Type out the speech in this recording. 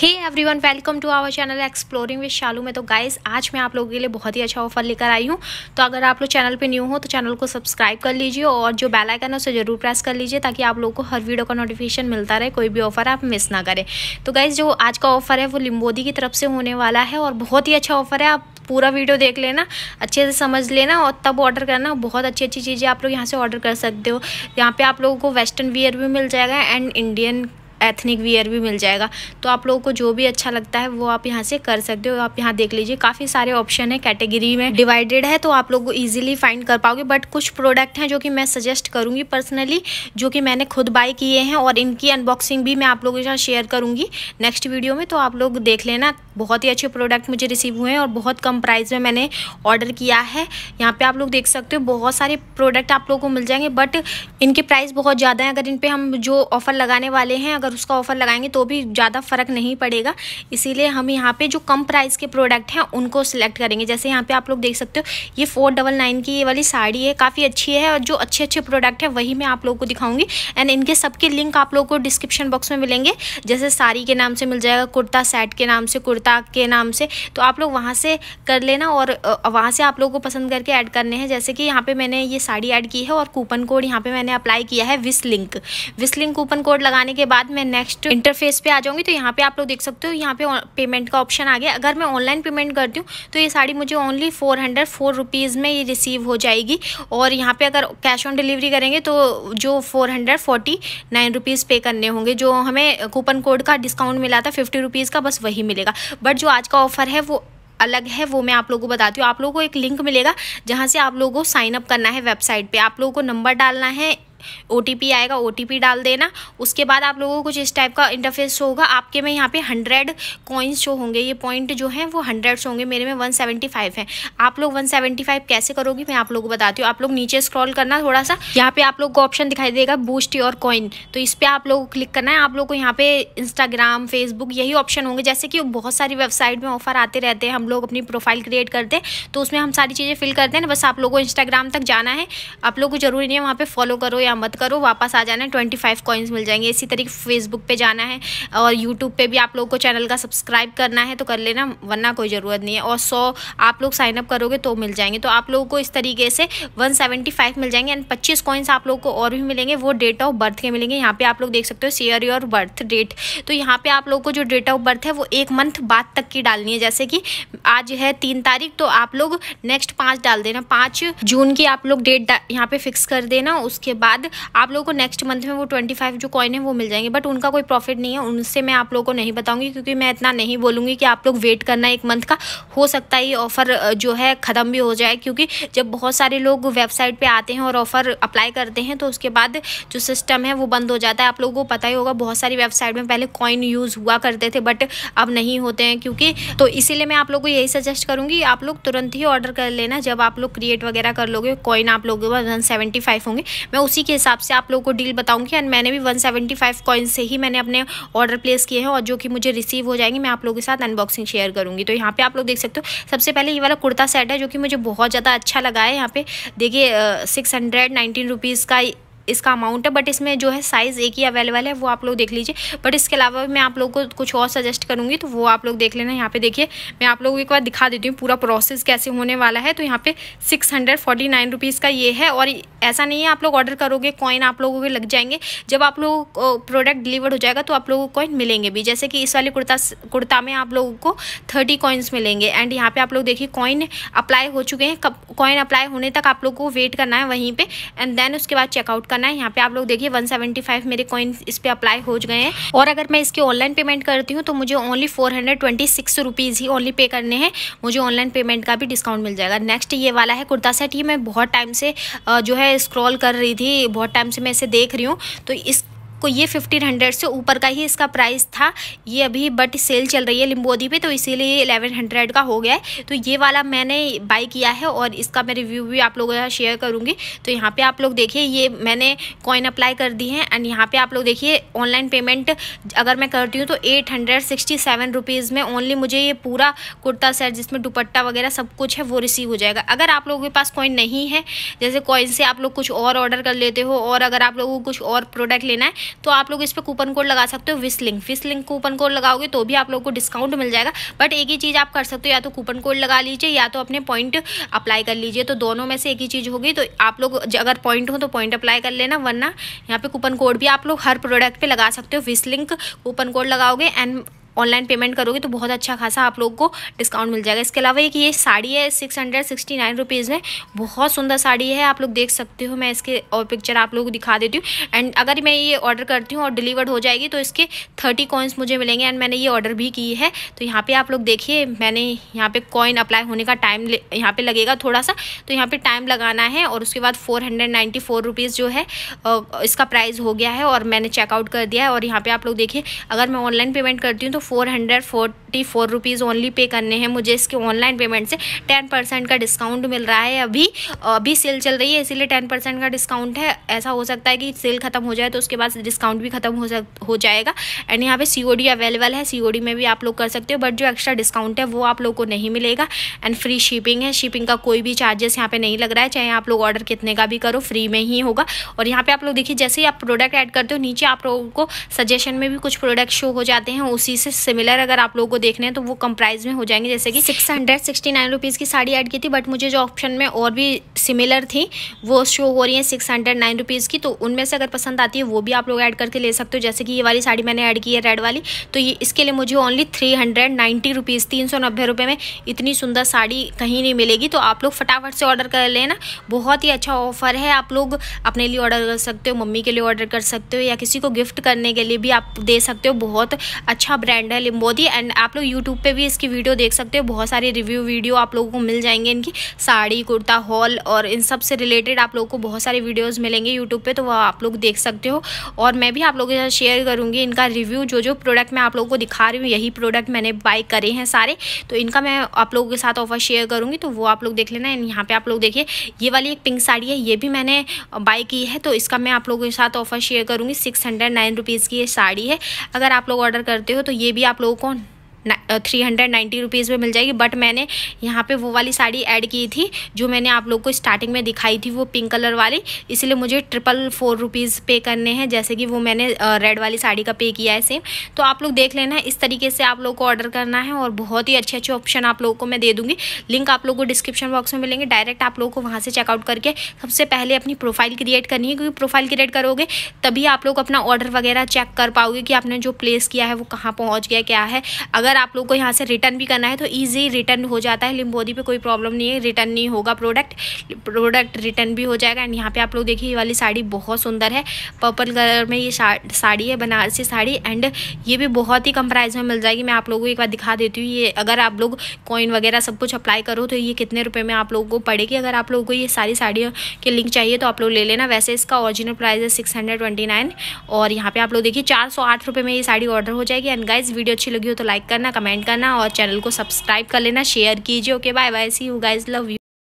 hey one welcome to our channel exploring with Shalu में तो guys आज मैं आप लोगों के लिए बहुत ही अच्छा ऑफर लेकर आई हूँ तो अगर आप लोग चैनल पे न्यू हो तो चैनल को सब्सक्राइब कर लीजिए और जो बेल आइकन है उसे जरूर प्रेस कर लीजिए ताकि आप लोगों को हर वीडियो का नोटिफिकेशन मिलता रहे कोई भी ऑफर आप मिस ना करें तो गाइज़ जो आज का ऑफर है वो लिम्बोदी की तरफ से होने वाला है और बहुत ही अच्छा ऑफर है आप पूरा वीडियो देख लेना अच्छे से समझ लेना और तब ऑर्डर करना बहुत अच्छी अच्छी चीज़ें आप लोग यहाँ से ऑर्डर कर सकते हो यहाँ पे आप लोगों को वेस्टर्न वियर भी मिल जाएगा एंड इंडियन एथनिक वियर भी मिल जाएगा तो आप लोगों को जो भी अच्छा लगता है वो आप यहाँ से कर सकते हो आप यहाँ देख लीजिए काफ़ी सारे ऑप्शन है कैटेगरी में डिवाइडेड है तो आप लोग ईजिली फाइंड कर पाओगे बट कुछ प्रोडक्ट हैं जो कि मैं सजेस्ट करूँगी पर्सनली जो कि मैंने खुद बाई किए हैं और इनकी अनबॉक्सिंग भी मैं आप लोगों के साथ शेयर करूँगी नेक्स्ट वीडियो में तो आप लोग देख लेना बहुत ही अच्छे प्रोडक्ट मुझे रिसीव हुए हैं और बहुत कम प्राइस में मैंने ऑर्डर किया है यहाँ पे आप लोग देख सकते हो बहुत सारे प्रोडक्ट आप लोगों को मिल जाएंगे बट इनके प्राइस बहुत ज़्यादा हैं अगर इन पर हम जो ऑफ़र लगाने वाले हैं अगर अगर उसका ऑफ़र लगाएंगे तो भी ज़्यादा फ़र्क नहीं पड़ेगा इसीलिए हम यहाँ पे जो कम प्राइस के प्रोडक्ट हैं उनको सिलेक्ट करेंगे जैसे यहाँ पे आप लोग देख सकते हो ये फोर डबल नाइन की ये वाली साड़ी है काफ़ी अच्छी है और जो अच्छे अच्छे प्रोडक्ट है वही मैं आप लोगों को दिखाऊंगी एंड इनके सबके लिंक आप लोग को डिस्क्रिप्शन बॉक्स में मिलेंगे जैसे साड़ी के नाम से मिल जाएगा कुर्ता सेट के नाम से कुर्ता के नाम से तो आप लोग वहाँ से कर लेना और वहाँ से आप लोग को पसंद करके ऐड करने हैं जैसे कि यहाँ पर मैंने ये साड़ी ऐड की है और कूपन कोड यहाँ पर मैंने अप्लाई किया है विस लिंक विस लिंक कूपन कोड लगाने के बाद मैं नेक्स्ट इंटरफेस पे आ जाऊँगी तो यहाँ पे आप लोग देख सकते हो यहाँ पे पेमेंट का ऑप्शन आ गया अगर मैं ऑनलाइन पेमेंट करती हूँ तो ये साड़ी मुझे only four hundred four rupees में ये रिसीव हो जाएगी और यहाँ पे अगर कैश ऑन डिलीवरी करेंगे तो जो four hundred forty nine rupees pay करने होंगे जो हमें कूपन कोड का डिस्काउंट मिला था फिफ्टी रुपीज़ का बस वही मिलेगा बट जो आज का ऑफ़र है वो अलग है वो मैं आप लोगों को बताती हूँ आप लोगों को एक लिंक मिलेगा जहाँ से आप लोगों को साइन अप करना है वेबसाइट पे आप लोगों को नंबर डालना है ओ आएगा ओ डाल देना उसके बाद आप लोगों को कुछ इस टाइप का इंटरफेस शो होगा आपके में यहाँ पे हंड्रेड कॉइन्स शो होंगे ये पॉइंट जो हैं वो हंड्रेड होंगे मेरे में वन सेवेंटी फाइव है आप लोग वन सेवेंटी फाइव कैसे करोगी मैं आप लोग को बताती हूँ आप लोग नीचे स्क्रॉल करना थोड़ा सा यहाँ पे आप लोग को ऑप्शन दिखाई देगा बूस्ट योर कॉइन तो इस पर आप लोग क्लिक करना है आप लोग को यहाँ पे इंस्टाग्राम फेसबुक यही ऑप्शन होंगे जैसे कि बहुत सारी वेबसाइट में ऑफर आते रहते हैं हम लोग अपनी प्रोफाइल क्रिएट करते हैं तो उसमें हम सारी चीज़ें फिल करते हैं ना बस आप लोग को इंस्टाग्राम तक जाना है आप लोग को जरूरी नहीं है वहाँ पर फॉलो करो या मत करो वापस आ जाना है ट्वेंटी फाइव कॉइन्स मिल जाएंगे इसी तरीके फेसबुक पे जाना है और यूट्यूब पे भी आप लोगों को चैनल का सब्सक्राइब करना है तो कर लेना वरना कोई ज़रूरत नहीं है और सौ आप लोग साइनअप करोगे तो मिल जाएंगे तो आप लोगों को इस तरीके से वन सेवेंटी फाइव मिल जाएंगे एंड पच्चीस कॉइन्स आप लोग को और भी मिलेंगे वो डेट ऑफ बर्थ के मिलेंगे यहाँ पर आप लोग देख सकते हो सीयर योर बर्थ डेट तो यहाँ पर आप लोग को जो डेट ऑफ बर्थ है वो एक मंथ बाद तक की डालनी है जैसे कि आज है तीन तारीख तो आप लोग नेक्स्ट पाँच डाल देना पाँच जून की आप लोग डेट यहाँ पे फिक्स कर देना उसके बाद बाद आप लोगों को नेक्स्ट मंथ में वो ट्वेंटी फाइव जो कॉइन है वो मिल जाएंगे बट उनका कोई प्रॉफिट नहीं है उनसे मैं आप लोगों को नहीं बताऊंगी क्योंकि मैं इतना नहीं बोलूंगी कि आप लोग वेट करना एक मंथ का हो सकता है ये ऑफ़र जो है ख़त्म भी हो जाए क्योंकि जब बहुत सारे लोग वेबसाइट पर आते हैं और ऑफ़र अप्लाई करते हैं तो उसके बाद जो सिस्टम है वो बंद हो जाता है आप लोगों को पता ही होगा बहुत सारी वेबसाइट में पहले कॉइन यूज़ हुआ करते थे बट अब नहीं होते हैं क्योंकि तो इसीलिए मैं आप लोग को यही सजेस्ट करूँगी आप लोग तुरंत ही ऑर्डर कर लेना जब आप लोग क्रिएट वगैरह कर लोगे कॉइन आप लोगों के पास वन सेवेंटी फाइव होंगे मैं उसी के हिसाब से आप लोगों को डील बताऊँगी एंड मैंने भी वन सेवेंटी फाइव से ही मैंने अपने ऑर्डर प्लेस किए हैं और जो कि मुझे रिसीव हो जाएंगे मैं आप लोगों के साथ अनबॉक्सिंग शेयर करूँगी तो यहाँ पर आप लोग देख सकते हो सबसे पहले ये वाला कुर्ता सेट है जो कि मुझे बहुत ज़्यादा अच्छा लगा है यहाँ पे देखिए सिक्स हंड्रेड नाइनटीन रुपीज़ का इसका अमाउंट है बट इसमें जो है साइज़ एक ही अवेलेबल है वो आप लोग देख लीजिए बट इसके अलावा मैं आप लोग को कुछ और सजेस्ट करूँगी तो वो आप लोग देख लेना यहाँ पे देखिए मैं आप लोगों को एक बार दिखा देती हूँ पूरा प्रोसेस कैसे होने वाला है तो यहाँ पे six hundred forty nine rupees का ये है और ऐसा नहीं है आप लोग ऑर्डर करोगे कॉइन आप लोगों के लग जाएंगे जब आप लोग प्रोडक्ट डिलीवर हो जाएगा तो आप लोगों को कॉइन मिलेंगे भी जैसे कि इस वाले कुर्ता कुर्ता में आप लोगों को थर्टी कॉइन्स मिलेंगे एंड यहाँ पे आप लोग देखिए कॉइन अप्लाई हो चुके हैं कॉइन अप्लाई होने तक आप लोग को वेट करना है वहीं पर एंड देन उसके बाद चेकआउट करना है यहाँ पे आप लोग देखिए 175 मेरे कॉइन इस पे अप्लाई हो गए हैं और अगर मैं इसकी ऑनलाइन पेमेंट करती हूँ तो मुझे ओनली फोर हंड्रेड ही ओनली पे करने हैं मुझे ऑनलाइन पेमेंट का भी डिस्काउंट मिल जाएगा नेक्स्ट ये वाला है कुर्ता सेट ये मैं बहुत टाइम से जो है स्क्रॉल कर रही थी बहुत टाइम से मैं इसे देख रही हूँ तो इस आपको ये फिफ्टीन हंड्रेड से ऊपर का ही इसका प्राइस था ये अभी बट सेल चल रही है लिम्बोदी पे तो इसीलिए एलेवन हंड्रेड का हो गया है तो ये वाला मैंने बाई किया है और इसका मैं रिव्यू भी आप लोगों के शेयर करूँगी तो यहाँ पर आप लोग देखिए ये मैंने कॉइन अप्लाई कर दी है एंड यहाँ पर आप लोग देखिए ऑनलाइन पेमेंट अगर मैं करती हूँ तो eight hundred sixty seven rupees में ओनली मुझे ये पूरा कुर्ता सेट जिसमें दुपट्टा वगैरह सब कुछ है वो रिसीव हो जाएगा अगर आप लोगों के पास कॉइन नहीं है जैसे कॉइन से आप लोग कुछ और ऑर्डर कर लेते हो और अगर आप लोगों को कुछ और प्रोडक्ट लेना है तो आप लोग इस पर कूपन कोड लगा सकते हो विस्लिंग विस्लिंग कूपन कोड लगाओगे तो भी आप लोग को डिस्काउंट मिल जाएगा बट एक ही चीज़ आप कर सकते हो या तो कूपन कोड लगा लीजिए या तो अपने पॉइंट अप्लाई कर लीजिए तो दोनों में से एक ही चीज़ होगी तो आप लोग अगर पॉइंट हो तो पॉइंट अप्लाई कर लेना वरना यहाँ पे कूपन कोड भी आप लोग हर प्रोडक्ट पे लगा सकते हो विस्लिंक कूपन कोड लगाओगे एंड ऑनलाइन पेमेंट करोगे तो बहुत अच्छा खासा आप लोग को डिस्काउंट मिल जाएगा इसके अलावा एक ये साड़ी है six hundred sixty nine rupees में बहुत सुंदर साड़ी है आप लोग देख सकते हो मैं इसके और पिक्चर आप लोग को दिखा देती हूँ एंड अगर मैं ये ऑर्डर करती हूँ और डिलीवर्ड हो जाएगी तो इसके थर्टी कॉइन्स मुझे मिलेंगे एंड मैंने ये ऑर्डर भी की है तो यहाँ पर आप लोग देखिए मैंने यहाँ पर कॉइन अप्लाई होने का टाइम यहाँ पर लगेगा थोड़ा सा तो यहाँ पर टाइम लगाना है और उसके बाद फोर हंड्रेड फोर रुपीज़ जो है इसका प्राइस हो गया है और मैंने चेकआउट कर दिया है और यहाँ पर आप लोग देखिए अगर मैं ऑनलाइन पेमेंट करती हूँ तो four hundred forty four rupees only pay करने हैं मुझे इसके ऑनलाइन पेमेंट से टेन परसेंट का डिस्काउंट मिल रहा है अभी अभी सेल चल रही है इसीलिए टेन परसेंट का डिस्काउंट है ऐसा हो सकता है कि सेल ख़त्म हो जाए तो उसके बाद डिस्काउंट भी ख़त्म हो सक हो जाएगा एंड यहाँ पे सीओडी अवेलेबल है सीओडी में भी आप लोग कर सकते हो बट जो एक्स्ट्रा डिस्काउंट है वो आप लोग को नहीं मिलेगा एंड फ्री शिपिंग है शिपिंग का कोई भी चार्जेस यहाँ पर नहीं लग रहा है चाहे आप लोग ऑर्डर कितने का भी करो फ्री में ही होगा और यहाँ पर आप लोग देखिए जैसे ही आप प्रोडक्ट ऐड करते हो नीचे आप लोगों को सजेशन में भी कुछ प्रोडक्ट शो हो जाते हैं उसी से से सिमिलर अगर आप लोगों को देखने हैं तो वो कम प्राइस में हो जाएंगे जैसे कि six hundred sixty nine rupees की साड़ी ऐड की थी बट मुझे जो ऑप्शन में और भी सिमिलर थी वो शो हो रही है सिक्स हंड्रेड नाइन रुपीज़ की तो उनमें से अगर पसंद आती है वो भी आप लोग ऐड करके ले सकते हो जैसे कि ये वाली साड़ी मैंने ऐड की है रेड वाली तो ये इसके लिए मुझे only three hundred ninety rupees तीन सौ नब्बे रुपये में इतनी सुंदर साड़ी कहीं नहीं मिलेगी तो आप लोग फटाफट से ऑर्डर कर लेना बहुत ही अच्छा ऑफर है आप लोग अपने लिए ऑर्डर कर सकते हो मम्मी के लिए ऑर्डर कर सकते हो या किसी को गिफ्ट करने के लिए भी आप दे सकते हो बहुत अच्छा ब्रांड ब्रांड है एंड आप लोग यूट्यूब पे भी इसकी वीडियो देख सकते हो बहुत सारे रिव्यू वीडियो आप लोगों को मिल जाएंगे इनकी साड़ी कुर्ता हॉल और इन सब से रिलेटेड आप लोगों को बहुत सारे वीडियोस मिलेंगे यूट्यूब पर तो वह आप लोग देख सकते हो और मैं भी आप लोगों के साथ शेयर करूँगी इनका रिव्यू जो जो प्रोडक्ट मैं आप लोगों को दिखा रही हूँ यही प्रोडक्ट मैंने बाई करे हैं सारे तो इनका मैं आप लोगों के साथ ऑफर शेयर करूँगी तो वो आप लोग देख लेना यहाँ पर आप लोग देखिए ये वाली एक पिंक साड़ी है ये भी मैंने बाई की है तो इसका मैं आप लोगों के साथ ऑफर शेयर करूँगी सिक्स हंड्रेड नाइन रुपीज़ की ये साड़ी है अगर आप लोग ऑर्डर करते हो तो ये ये भी आप लोगों को थ्री हंड्रेड नाइन्टी रुपीज़ में मिल जाएगी बट मैंने यहाँ पे वो वाली साड़ी ऐड की थी जो मैंने आप लोग को स्टार्टिंग में दिखाई थी वो पिंक कलर वाली इसलिए मुझे ट्रिपल फोर रुपीज़ पे करने हैं जैसे कि वो मैंने रेड वाली साड़ी का पे किया है सेम तो आप लोग देख लेना इस तरीके से आप लोग को ऑर्डर करना है और बहुत ही अच्छे अच्छे ऑप्शन आप लोगों को मैं दे दूँगी लिंक आप लोग को डिस्क्रिप्शन बॉक्स में मिलेंगे डायरेक्ट आप लोग को वहाँ से चेकआउट करके सबसे पहले अपनी प्रोफाइल क्रिएट करनी है क्योंकि प्रोफाइल क्रिएट करोगे तभी आप लोग अपना ऑर्डर वगैरह चेक कर पाओगे कि आपने जो प्लेस किया है वो कहाँ पहुँच गया क्या है अगर आप लोग को यहाँ से रिटर्न भी करना है तो ईजी रिटर्न हो जाता है लिम्बोदी पर कोई प्रॉब्लम नहीं है रिटर्न नहीं होगा प्रोडक्ट प्रोडक्ट रिटर्न भी हो जाएगा एंड यहाँ पर आप लोग देखिए ये वाली साड़ी बहुत सुंदर है पर्पल कलर में ये साड़ी है बनारसी साड़ी एंड ये भी बहुत ही कम प्राइस में मिल जाएगी मैं आप लोगों को एक बार दिखा देती हूँ ये अगर आप लोग कॉइन वगैरह सब कुछ अप्लाई करो तो ये कितने रुपए में आप लोगों को पड़ेगी अगर आप लोगों को ये सारी साड़ियों के लिंक चाहिए तो आप लोग ले लेना वैसे इसका ओरिजिनल प्राइस है सिक्स और यहाँ पर आप लोग देखिए चार में ये साड़ी ऑर्डर हो जाएगी एंड गाइज वीडियो अच्छी लगी हो तो लाइक करना करना कमेंट करना और चैनल को सब्सक्राइब कर लेना शेयर कीजिए okay bye bye see you guys love you